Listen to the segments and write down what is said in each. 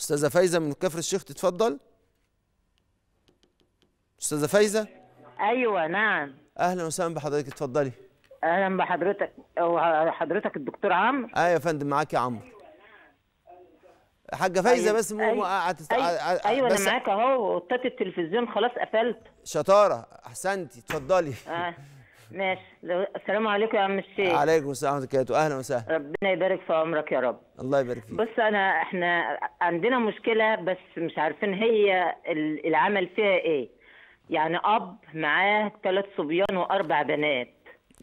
استاذه فايزه من كفر الشيخ تتفضل استاذه فايزه ايوه نعم اهلا وسهلا بحضرتك اتفضلي اهلا بحضرتك وحضرتك الدكتور عمرو ايوه يا فندم معاك يا عمرو حاجه فايزه أيوة بس مو أيوة, عتست... أيوة, أيوة بس... انا معاك اهو وطيت التلفزيون خلاص قفلت شطاره احسنتي اتفضلي آه. ماشي السلام عليكم يا عم الشيخ عليكم السلام ورحمه الله وبركاته اهلا وسهلا ربنا يبارك في عمرك يا رب الله يبارك فيك بص انا احنا عندنا مشكله بس مش عارفين هي العمل فيها ايه يعني اب معاه ثلاث صبيان واربع بنات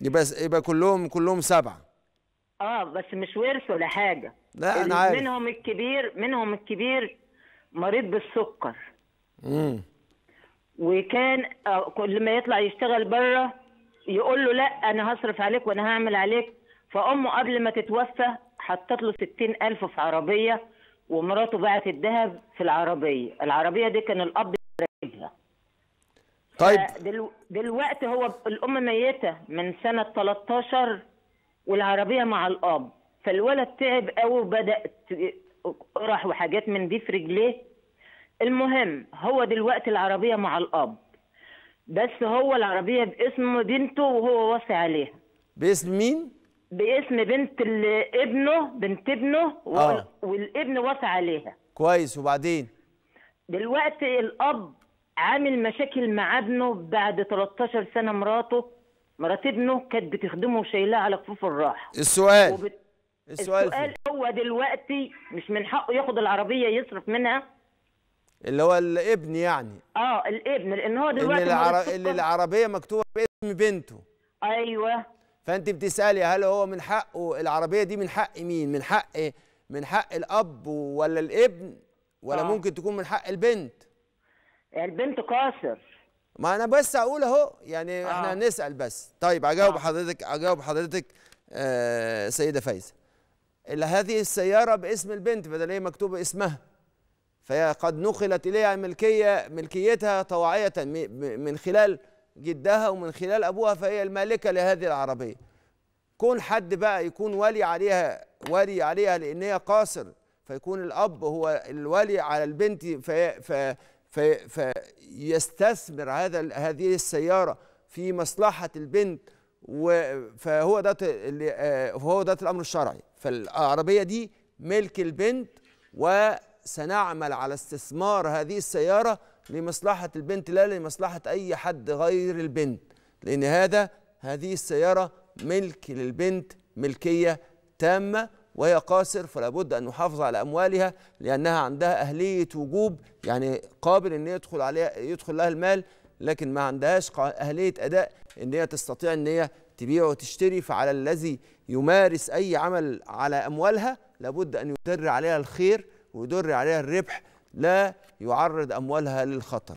يبقى يبقى كلهم كلهم سبعه اه بس مش ورث ولا حاجه لا انا عارف منهم الكبير منهم الكبير مريض بالسكر امم وكان آه، كل ما يطلع يشتغل بره يقول له لا انا هصرف عليك وانا هعمل عليك فامه قبل ما تتوفى حطت له 60000 في عربيه ومراته باعت الذهب في العربيه العربيه دي كان الاب راكبها طيب دلوقتي هو الام ميته من سنه 13 والعربيه مع الاب فالولد تعب قوي وبدا راح وحاجات من دي في رجليه المهم هو دلوقتي العربيه مع الاب بس هو العربية باسم بنته وهو واصي عليها باسم مين؟ باسم بنت ابنه بنت ابنه آه. والابن واصي عليها كويس وبعدين؟ دلوقتي الأب عامل مشاكل مع ابنه بعد 13 سنة مراته مرات ابنه كانت بتخدمه وشايلاه على كفوف الراحة السؤال وبت... السؤال, السؤال هو دلوقتي مش من حقه ياخد العربية يصرف منها اللي هو الابن يعني اه الابن لان هو دلوقتي اللي, العر... اللي العربيه مكتوبه باسم بنته ايوه فانت بتسالي هل هو من حقه العربيه دي من حق مين من حق إيه؟ من حق الاب ولا الابن ولا أوه. ممكن تكون من حق البنت البنت قاصر ما انا بس اقول اهو يعني أوه. احنا هنسال آه. بس طيب اجاوب أوه. حضرتك اجاوب حضرتك آه سيده فايزه هذه السياره باسم البنت بدل هي مكتوبه اسمها فهي قد نقلت إليها ملكية ملكيتها طوعية من خلال جدها ومن خلال أبوها فهي المالكة لهذه العربية كون حد بقى يكون ولي عليها ولي عليها لأن هي قاصر فيكون الأب هو الولي على البنت في في في يستثمر هذا هذه السيارة في مصلحة البنت فهو ده آه، هو ده الأمر الشرعي فالعربية دي ملك البنت و سنعمل على استثمار هذه السيارة لمصلحة البنت لا لمصلحة أي حد غير البنت لأن هذا هذه السيارة ملك للبنت ملكية تامة وهي قاصر فلا بد أن نحافظ على أموالها لأنها عندها أهلية وجوب يعني قابل أن يدخل عليها يدخل لها المال لكن ما عندهاش أهلية أداء أن هي تستطيع أن هي تبيع وتشتري فعلى الذي يمارس أي عمل على أموالها لابد أن يدر عليها الخير ويدر عليها الربح لا يعرض اموالها للخطر